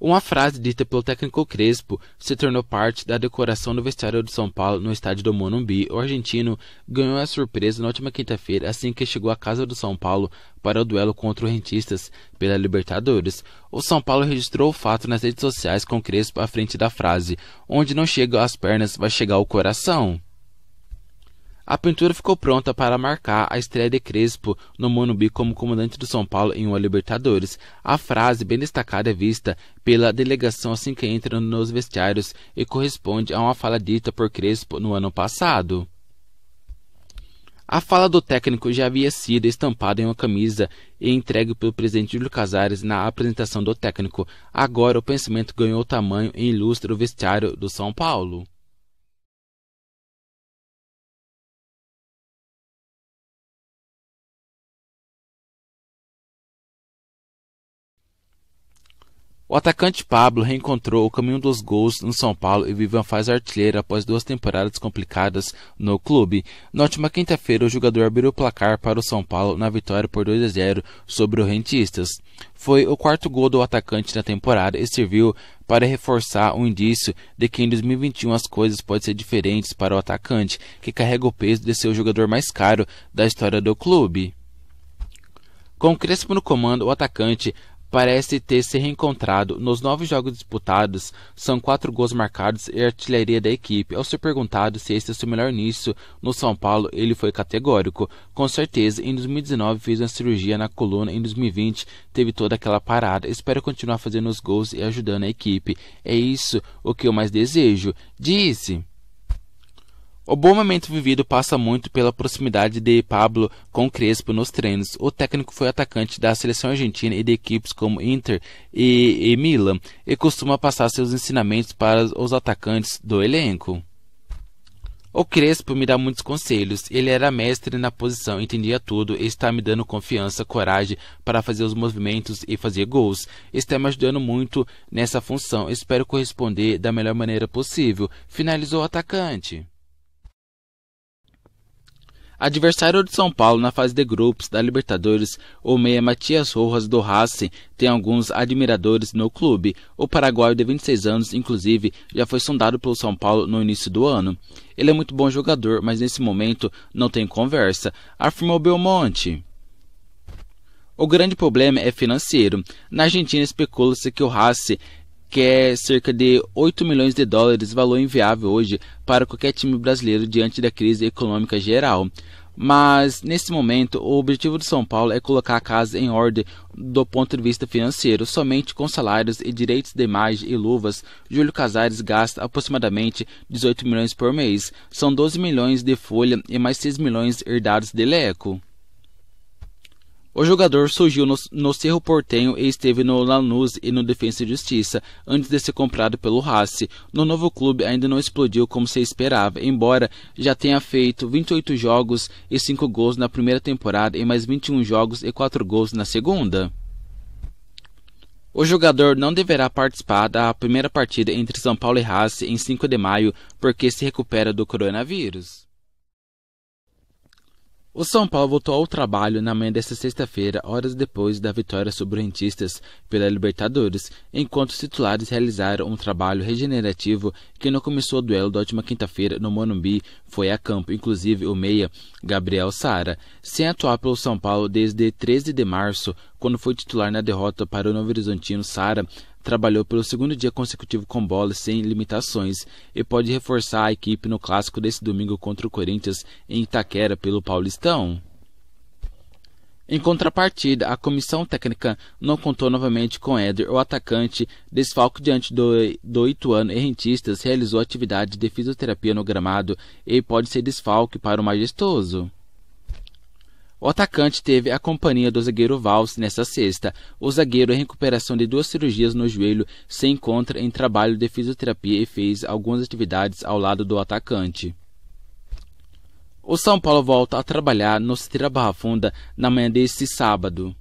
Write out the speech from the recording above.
Uma frase dita pelo técnico Crespo se tornou parte da decoração do vestiário de São Paulo no estádio do Morumbi. O argentino ganhou a surpresa na última quinta-feira assim que chegou à casa do São Paulo para o duelo contra o Rentistas pela Libertadores. O São Paulo registrou o fato nas redes sociais com Crespo à frente da frase: Onde não chega as pernas, vai chegar o coração. A pintura ficou pronta para marcar a estreia de Crespo no Morumbi como comandante do São Paulo em uma Libertadores. A frase bem destacada é vista pela delegação assim que entra nos vestiários e corresponde a uma fala dita por Crespo no ano passado. A fala do técnico já havia sido estampada em uma camisa e entregue pelo presidente Júlio Casares na apresentação do técnico. Agora o pensamento ganhou tamanho e ilustra o vestiário do São Paulo. O atacante Pablo reencontrou o caminho dos gols no São Paulo e vive uma fase artilheira após duas temporadas complicadas no clube. Na última quinta-feira, o jogador abriu o placar para o São Paulo na vitória por 2 a 0 sobre o Rentistas. Foi o quarto gol do atacante na temporada e serviu para reforçar um indício de que em 2021 as coisas podem ser diferentes para o atacante, que carrega o peso de ser o jogador mais caro da história do clube. Com o Crespo no comando, o atacante parece ter se reencontrado. Nos nove jogos disputados, são quatro gols marcados e artilharia da equipe. Ao ser perguntado se este é o seu melhor início no São Paulo, ele foi categórico. Com certeza, em 2019 fez uma cirurgia na coluna, em 2020 teve toda aquela parada. Espero continuar fazendo os gols e ajudando a equipe. É isso o que eu mais desejo. Disse. O bom momento vivido passa muito pela proximidade de Pablo com Crespo nos treinos. O técnico foi atacante da seleção argentina e de equipes como Inter e, e Milan e costuma passar seus ensinamentos para os atacantes do elenco. O Crespo me dá muitos conselhos. Ele era mestre na posição, entendia tudo e está me dando confiança, coragem para fazer os movimentos e fazer gols. Está me ajudando muito nessa função. Espero corresponder da melhor maneira possível. Finalizou o atacante. Adversário de São Paulo na fase de grupos da Libertadores, o meia Matias Rojas do Racing tem alguns admiradores no clube. O paraguaio de 26 anos, inclusive, já foi sondado pelo São Paulo no início do ano. Ele é muito bom jogador, mas nesse momento não tem conversa, afirmou Belmonte. O grande problema é financeiro. Na Argentina especula-se que o Racing que é cerca de 8 milhões de dólares, valor inviável hoje para qualquer time brasileiro diante da crise econômica geral. Mas nesse momento, o objetivo do São Paulo é colocar a casa em ordem do ponto de vista financeiro. Somente com salários e direitos de imagem e luvas, Júlio Casares gasta aproximadamente 18 milhões por mês. São 12 milhões de folha e mais 6 milhões herdados de Leco. O jogador surgiu no, no Cerro Portenho e esteve no Lanús e no Defensa e Justiça, antes de ser comprado pelo Haas. No novo clube ainda não explodiu como se esperava, embora já tenha feito 28 jogos e 5 gols na primeira temporada e mais 21 jogos e 4 gols na segunda. O jogador não deverá participar da primeira partida entre São Paulo e Haas em 5 de maio porque se recupera do coronavírus. O São Paulo voltou ao trabalho na manhã desta sexta-feira, horas depois da vitória sobre o Rentistas pela Libertadores, enquanto os titulares realizaram um trabalho regenerativo que não começou o duelo da última quinta-feira no Morumbi, foi a campo, inclusive o meia Gabriel Sara, sem atuar pelo São Paulo desde 13 de março, quando foi titular na derrota para o Novo Horizontino Sara trabalhou pelo segundo dia consecutivo com bola sem limitações e pode reforçar a equipe no clássico desse domingo contra o Corinthians em Itaquera pelo Paulistão. Em contrapartida, a comissão técnica não contou novamente com Éder, o atacante, desfalque diante do, do Ituano e Rentistas, realizou atividade de fisioterapia no gramado e pode ser desfalque para o majestoso. O atacante teve a companhia do zagueiro Valls nesta sexta. O zagueiro, em recuperação de duas cirurgias no joelho, se encontra em trabalho de fisioterapia e fez algumas atividades ao lado do atacante. O São Paulo volta a trabalhar no Citira Barra Funda na manhã deste sábado.